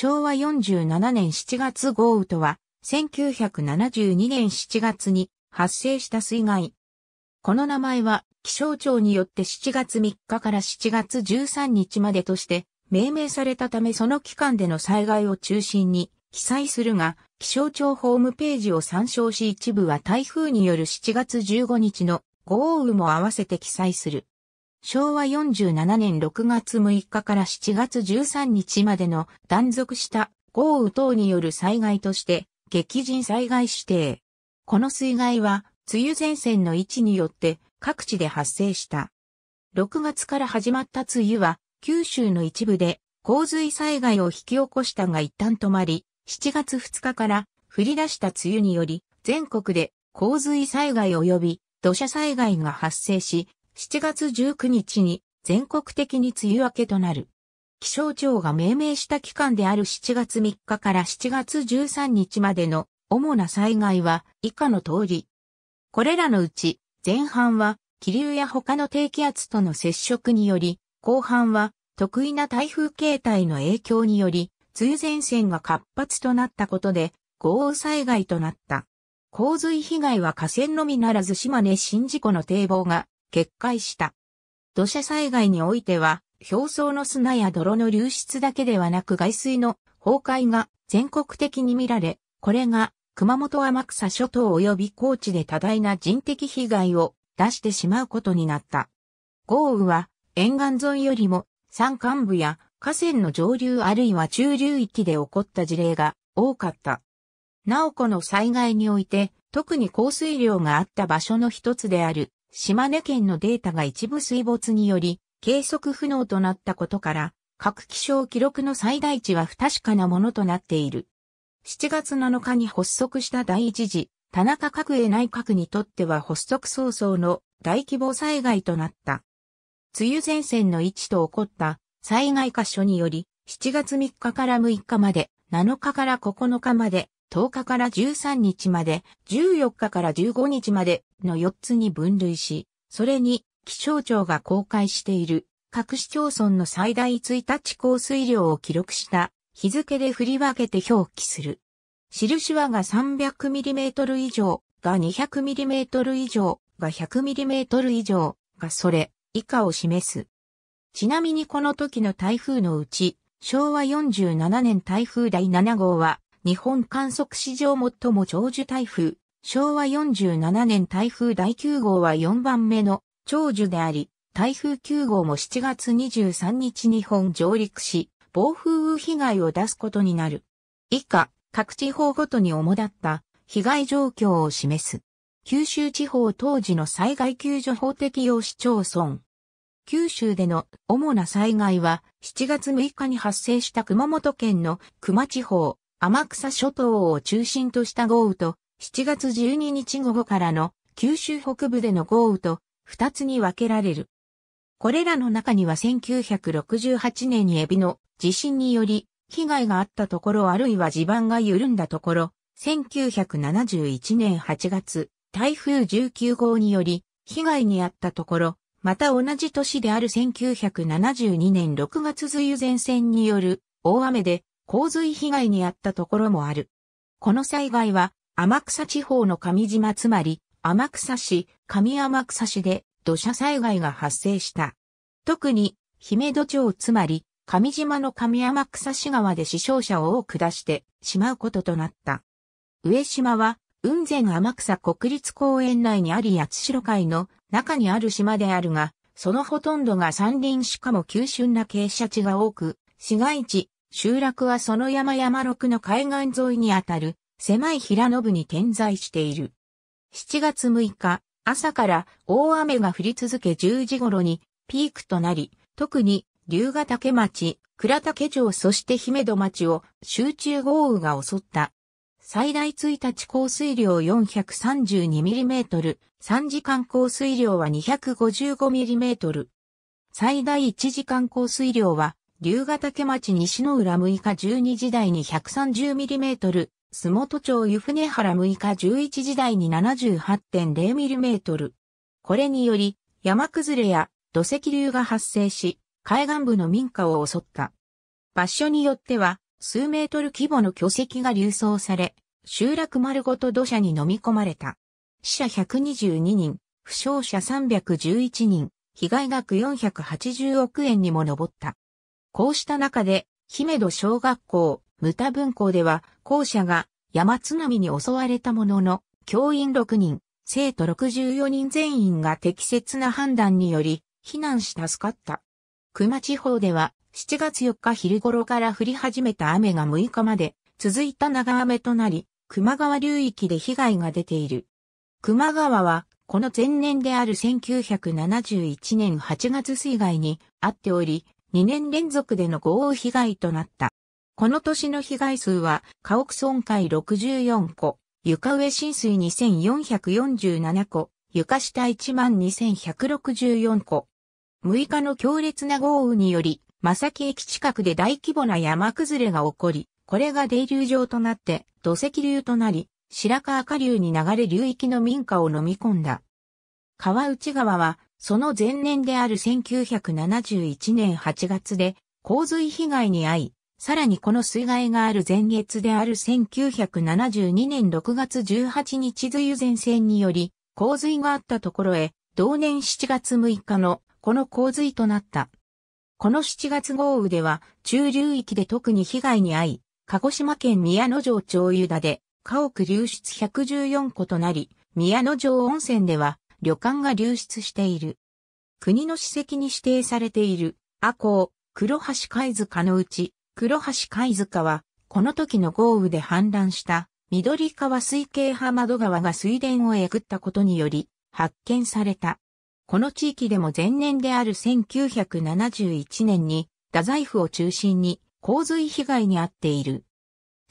昭和47年7月豪雨とは、1972年7月に発生した水害。この名前は気象庁によって7月3日から7月13日までとして命名されたためその期間での災害を中心に記載するが、気象庁ホームページを参照し一部は台風による7月15日の豪雨も合わせて記載する。昭和47年6月6日から7月13日までの断続した豪雨等による災害として激甚災害指定。この水害は梅雨前線の位置によって各地で発生した。6月から始まった梅雨は九州の一部で洪水災害を引き起こしたが一旦止まり、7月2日から降り出した梅雨により全国で洪水災害及び土砂災害が発生し、7月19日に全国的に梅雨明けとなる。気象庁が命名した期間である7月3日から7月13日までの主な災害は以下の通り。これらのうち前半は気流や他の低気圧との接触により、後半は得意な台風形態の影響により、梅雨前線が活発となったことで豪雨災害となった。洪水被害は河川のみならず島根新事故の堤防が決壊した。土砂災害においては、表層の砂や泥の流出だけではなく外水の崩壊が全国的に見られ、これが熊本天草諸島及び高知で多大な人的被害を出してしまうことになった。豪雨は沿岸沿いよりも山間部や河川の上流あるいは中流域で起こった事例が多かった。なおこの災害において特に降水量があった場所の一つである島根県のデータが一部水没により、計測不能となったことから、各気象記録の最大値は不確かなものとなっている。7月7日に発足した第一次、田中角栄内閣にとっては発足早々の大規模災害となった。梅雨前線の位置と起こった災害箇所により、7月3日から6日まで、7日から9日まで10日から13日まで、14日から15日までの4つに分類し、それに気象庁が公開している各市町村の最大1日降水量を記録した日付で振り分けて表記する。印はが 300mm 以上が 200mm 以上が 100mm 以上がそれ以下を示す。ちなみにこの時の台風のうち、昭和47年台風第7号は日本観測史上最も長寿台風、昭和47年台風第9号は4番目の長寿であり、台風9号も7月23日日本上陸し、暴風雨被害を出すことになる。以下、各地方ごとに主だった被害状況を示す。九州地方当時の災害救助法適用市町村。九州での主な災害は7月6日に発生した熊本県の熊地方、天草諸島を中心とした豪雨と、7月12日午後からの九州北部での豪雨と、2つに分けられる。これらの中には1968年にエビの地震により被害があったところあるいは地盤が緩んだところ、1971年8月、台風19号により被害に遭ったところ、また同じ年である1972年6月梅雨前線による大雨で洪水被害に遭ったところもある。この災害は、天草地方の上島つまり、天草市、上天草市で土砂災害が発生した。特に、姫戸町つまり、上島の上天草市川で死傷者を多く出してしまうこととなった。上島は、雲仙天草国立公園内にあり八代海の中にある島であるが、そのほとんどが山林しかも急峻な傾斜地が多く、市街地、集落はその山山六の海岸沿いにあたる狭い平野部に点在している。7月6日、朝から大雨が降り続け10時頃にピークとなり、特に龍ヶ岳町、倉岳城そして姫戸町を集中豪雨が襲った。最大1日降水量 432mm、3時間降水量は 255mm。最大1時間降水量は龍ヶ岳町西の浦6日12時台に 130mm、洲本町湯船原6日11時台に 78.0mm。これにより、山崩れや土石流が発生し、海岸部の民家を襲った。場所によっては、数メートル規模の巨石が流送され、集落丸ごと土砂に飲み込まれた。死者122人、負傷者311人、被害額480億円にも上った。こうした中で、姫戸小学校、無多分校では、校舎が山津波に襲われたものの、教員6人、生徒64人全員が適切な判断により、避難し助かった。熊地方では、7月4日昼頃から降り始めた雨が6日まで、続いた長雨となり、熊川流域で被害が出ている。熊川は、この前年である1971年8月水害にあっており、2年連続での豪雨被害となった。この年の被害数は、家屋損壊64個、床上浸水2447個、床下12164個。6日の強烈な豪雨により、まさき駅近くで大規模な山崩れが起こり、これが泥流状となって土石流となり、白川下流に流れ流域の民家を飲み込んだ。川内川はその前年である1971年8月で洪水被害に遭い、さらにこの水害がある前月である1972年6月18日梅雨前線により洪水があったところへ、同年7月6日のこの洪水となった。この7月豪雨では中流域で特に被害に遭い、鹿児島県宮野城町湯田で家屋流出114戸となり、宮野城温泉では旅館が流出している。国の史跡に指定されている、阿公、黒橋貝塚のうち、黒橋貝塚は、この時の豪雨で氾濫した、緑川水系浜戸川が水田をえぐったことにより、発見された。この地域でも前年である1971年に、太宰府を中心に洪水被害に遭っている。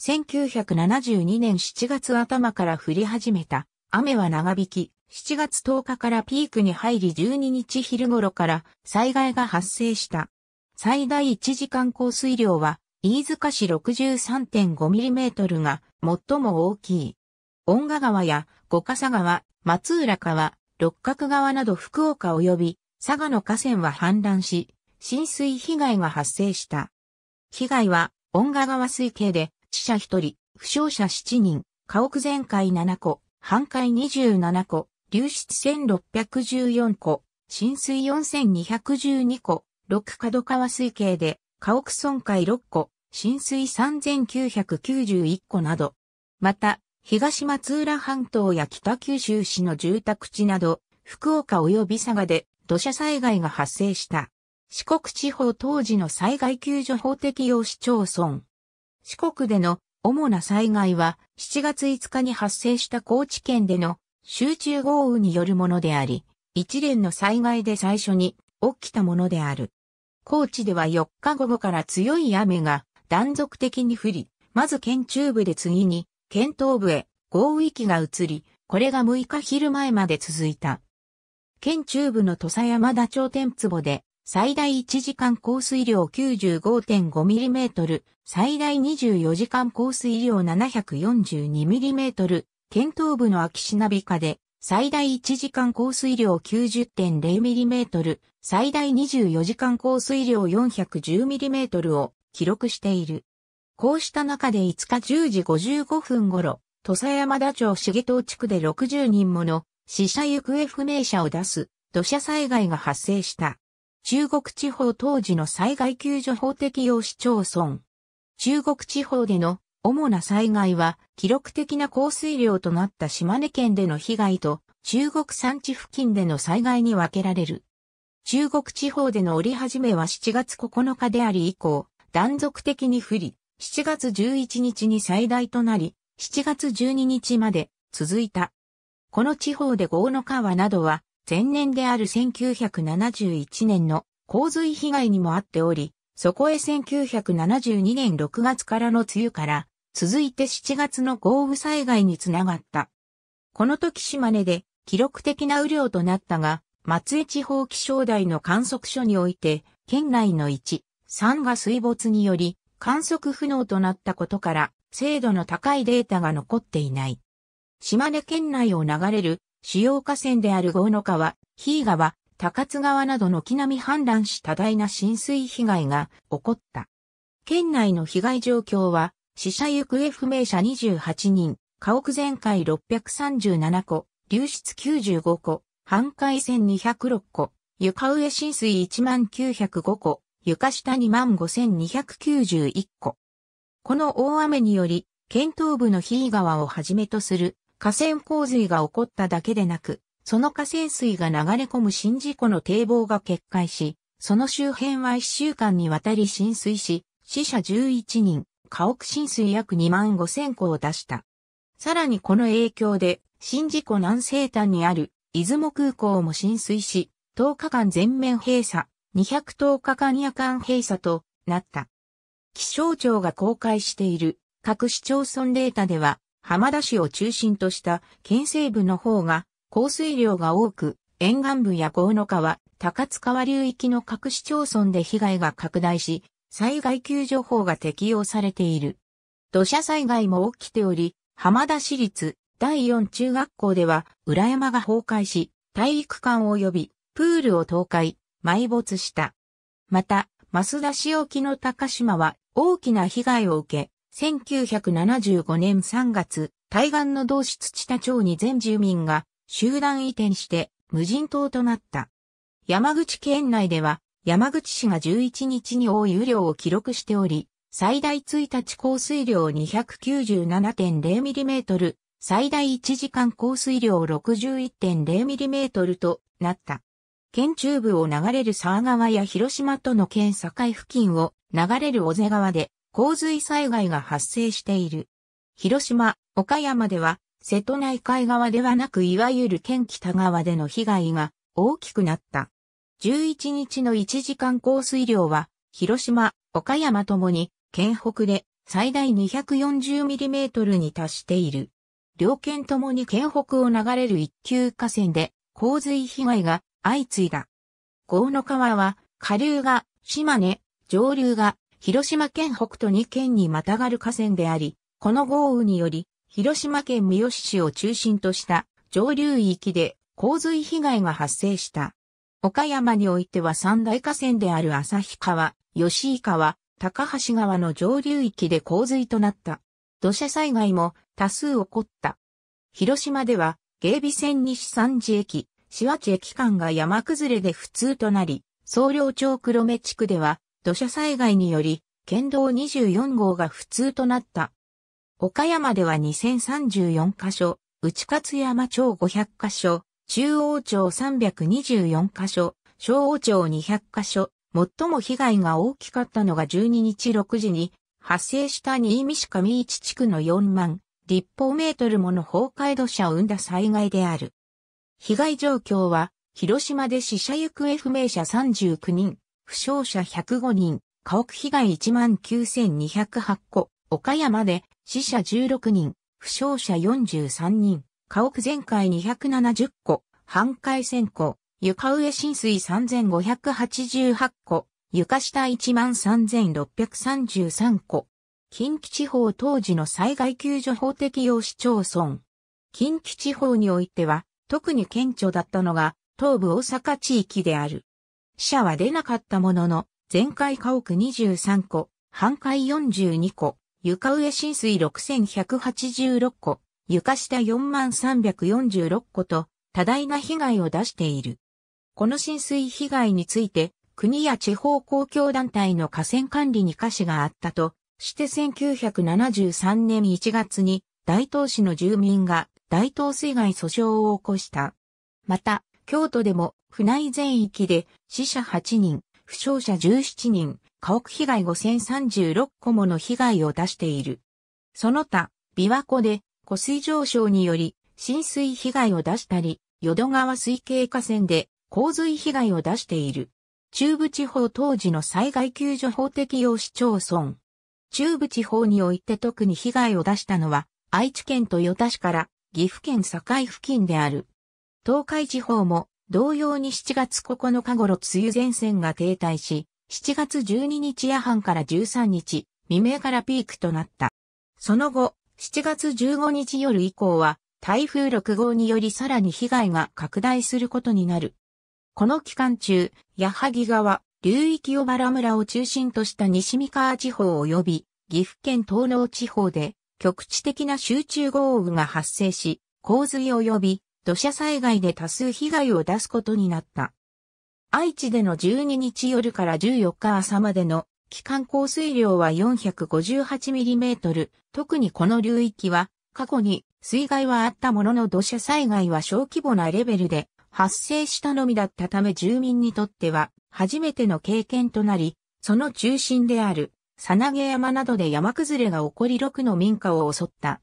1972年7月頭から降り始めた雨は長引き、7月10日からピークに入り12日昼頃から災害が発生した。最大1時間降水量は、飯塚市 63.5mm が最も大きい。恩賀川や五笠川、松浦川、六角川など福岡及び佐賀の河川は氾濫し、浸水被害が発生した。被害は恩賀川水系で死者1人、負傷者7人、家屋全壊7個、半壊27個、流出1614個、浸水4212個、6角川水系で、家屋損壊6個、浸水3991個など。また、東松浦半島や北九州市の住宅地など、福岡及び佐賀で土砂災害が発生した。四国地方当時の災害救助法適用市町村。四国での主な災害は7月5日に発生した高知県での集中豪雨によるものであり、一連の災害で最初に起きたものである。高知では4日午後から強い雨が断続的に降り、まず県中部で次に県東部へ豪雨域が移り、これが6日昼前まで続いた。県中部の土佐山田町天坪で最大1時間降水量9 5 5トル、最大24時間降水量7 4 2トル県東部の秋品美化で、最大1時間降水量 90.0mm、最大24時間降水量 410mm を記録している。こうした中で5日10時55分頃、土佐山田町重東地区で60人もの死者行方不明者を出す土砂災害が発生した。中国地方当時の災害救助法適用市町村。中国地方での主な災害は記録的な降水量となった島根県での被害と中国山地付近での災害に分けられる。中国地方での降り始めは7月9日であり以降、断続的に降り、7月11日に最大となり、7月12日まで続いた。この地方で豪の川などは、前年である1971年の洪水被害にもあっており、そこへ1972年6月からの梅雨から続いて7月の豪雨災害につながった。この時島根で記録的な雨量となったが、松江地方気象台の観測所において、県内の1、3が水没により、観測不能となったことから、精度の高いデータが残っていない。島根県内を流れる主要河川である豪野川、日井川、高津川などの木並み氾濫し多大な浸水被害が起こった。県内の被害状況は死者行方不明者28人、家屋全壊637個、流出95個、半壊線206個、床上浸水1905個、床下25291個。この大雨により、県東部の日井川をはじめとする河川洪水が起こっただけでなく、その河川水が流れ込む新事故の堤防が決壊し、その周辺は1週間にわたり浸水し、死者11人、家屋浸水約2万5千戸を出した。さらにこの影響で、新事故南西端にある出雲空港も浸水し、10日間全面閉鎖、210日間夜間閉鎖となった。気象庁が公開している各市町村データでは、浜田市を中心とした県西部の方が降水量が多く、沿岸部や河野川、高津川流域の各市町村で被害が拡大し、災害救助法が適用されている。土砂災害も起きており、浜田市立第四中学校では裏山が崩壊し、体育館及びプールを倒壊、埋没した。また、増田市沖の高島は大きな被害を受け、1975年3月、対岸の同志土田町に全住民が集団移転して無人島となった。山口県内では山口市が11日に大雨量を記録しており、最大1日降水量 297.0mm、最大1時間降水量 61.0mm となった。県中部を流れる沢川や広島との県境付近を流れる小瀬川で洪水災害が発生している。広島、岡山では瀬戸内海側ではなくいわゆる県北側での被害が大きくなった。11日の1時間降水量は、広島、岡山ともに、県北で最大 240mm に達している。両県ともに県北を流れる一級河川で、洪水被害が相次いだ。豪の川は、下流が島根、上流が広島県北と2県にまたがる河川であり、この豪雨により、広島県三好市を中心とした上流域で洪水被害が発生した。岡山においては三大河川である旭川、吉井川、高橋川の上流域で洪水となった。土砂災害も多数起こった。広島では、芸備線西三次駅、市脇駅間が山崩れで不通となり、総領町黒目地区では、土砂災害により、県道24号が不通となった。岡山では2034カ所、内勝山町500カ所、中央町324カ所、小王町200カ所、最も被害が大きかったのが12日6時に発生した新見市上市地区の4万立方メートルもの崩壊土砂を生んだ災害である。被害状況は、広島で死者行方不明者39人、負傷者105人、家屋被害19,208個、岡山で死者16人、負傷者43人、家屋全壊270戸、半壊1000戸、床上浸水3588戸、床下13633戸。近畿地方当時の災害救助法適用市町村。近畿地方においては、特に顕著だったのが、東部大阪地域である。死者は出なかったものの、全壊家屋23戸、半壊42戸、床上浸水6186戸、床下4346戸と多大な被害を出している。この浸水被害について、国や地方公共団体の河川管理に可視があったとして1973年1月に大東市の住民が大東水害訴訟を起こした。また、京都でも府内全域で死者8人、負傷者17人、家屋被害5036個もの被害を出している。その他、琵琶湖で湖水上昇により浸水被害を出したり、淀川水系河川で洪水被害を出している。中部地方当時の災害救助法適用市町村。中部地方において特に被害を出したのは、愛知県豊田市から岐阜県境付近である。東海地方も同様に7月9日頃梅雨前線が停滞し、7月12日夜半から13日未明からピークとなった。その後、7月15日夜以降は台風6号によりさらに被害が拡大することになる。この期間中、矢作川、流域小原村を中心とした西三河地方及び岐阜県東農地方で局地的な集中豪雨が発生し、洪水及び土砂災害で多数被害を出すことになった。愛知での12日夜から14日朝までの期間降水量は 458mm。特にこの流域は、過去に水害はあったものの土砂災害は小規模なレベルで発生したのみだったため住民にとっては初めての経験となり、その中心である、さなげ山などで山崩れが起こり6の民家を襲った。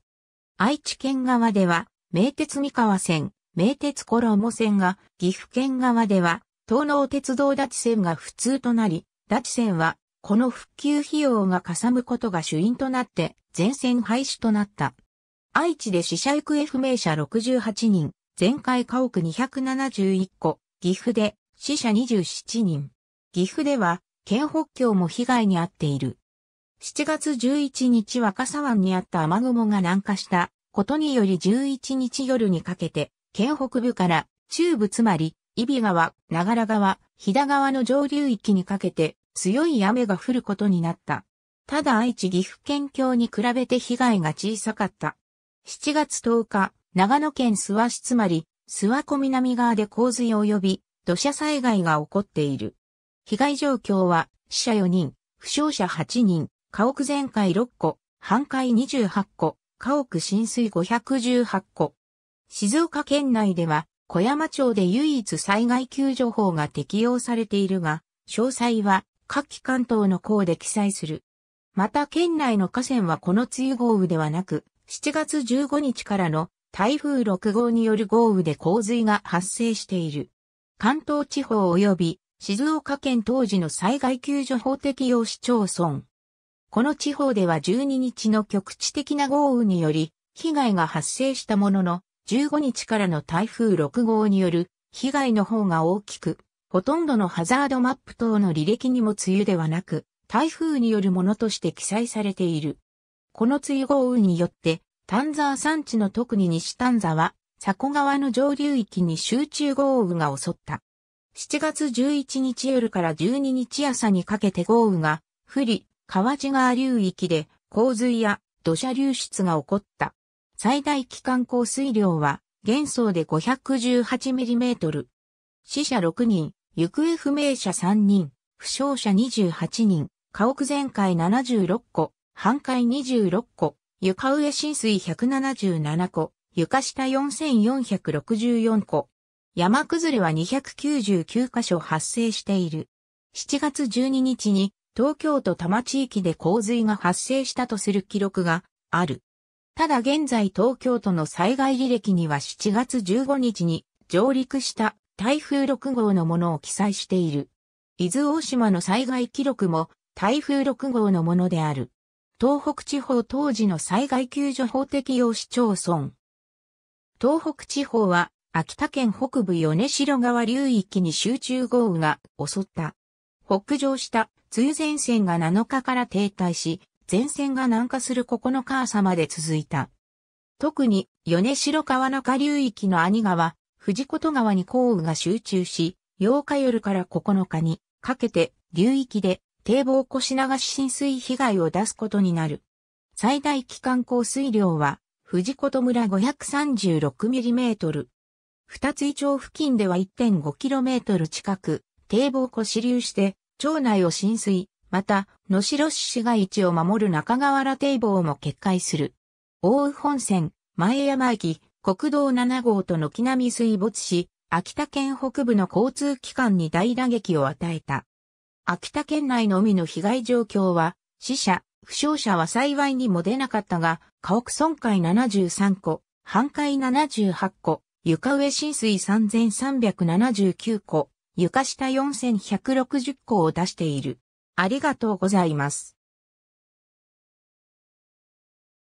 愛知県側では、名鉄三河線、名鉄モ線が、岐阜県側では、東能鉄道立線が普通となり、立線はこの復旧費用がかさむことが主因となって全線廃止となった。愛知で死者行方不明者68人、前回家屋271戸、岐阜で死者27人。岐阜では県北境も被害に遭っている。7月11日若狭湾にあった雨雲が南下したことにより11日夜にかけて、県北部から中部つまり、伊比川、長良川、飛騨川の上流域にかけて強い雨が降ることになった。ただ愛知岐阜県境に比べて被害が小さかった。7月10日、長野県諏訪市つまり、諏訪湖南側で洪水及び土砂災害が起こっている。被害状況は、死者4人、負傷者8人、家屋全壊6個、半壊28個、家屋浸水518個。静岡県内では、小山町で唯一災害救助法が適用されているが、詳細は各季関東の項で記載する。また県内の河川はこの梅雨豪雨ではなく、7月15日からの台風6号による豪雨で洪水が発生している。関東地方及び静岡県当時の災害救助法適用市町村。この地方では12日の局地的な豪雨により被害が発生したものの、15日からの台風6号による被害の方が大きく、ほとんどのハザードマップ等の履歴にも梅雨ではなく、台風によるものとして記載されている。この梅雨豪雨によって、丹沢山地の特に西丹沢、佐古川の上流域に集中豪雨が襲った。7月11日夜から12日朝にかけて豪雨が降り、川地川流域で洪水や土砂流出が起こった。最大期間降水量は、元層で 518mm。死者6人、行方不明者3人、負傷者28人、家屋全壊76個、半壊26個、床上浸水177個、床下4464個。山崩れは299箇所発生している。7月12日に東京都多摩地域で洪水が発生したとする記録がある。ただ現在東京都の災害履歴には7月15日に上陸した台風6号のものを記載している。伊豆大島の災害記録も台風6号のものである。東北地方当時の災害救助法適用市町村。東北地方は秋田県北部米城川流域に集中豪雨が襲った。北上した梅雨前線が7日から停滞し、前線が南下する9日朝まで続いた。特に米城川中流域の兄川、藤琴川に降雨が集中し、8日夜から9日にかけて流域で堤防越流し浸水被害を出すことになる。最大期間降水量は藤琴村5 3 6トル。二つ井町付近では1 5トル近く堤防越支流して町内を浸水、また野城市市街地を守る中河原堤防も決壊する。大雨本線、前山駅、国道7号と軒並み水没し、秋田県北部の交通機関に大打撃を与えた。秋田県内のみの被害状況は、死者、負傷者は幸いにも出なかったが、家屋損壊73個、半壊78個、床上浸水3379個、床下4160個を出している。ありがとうございます。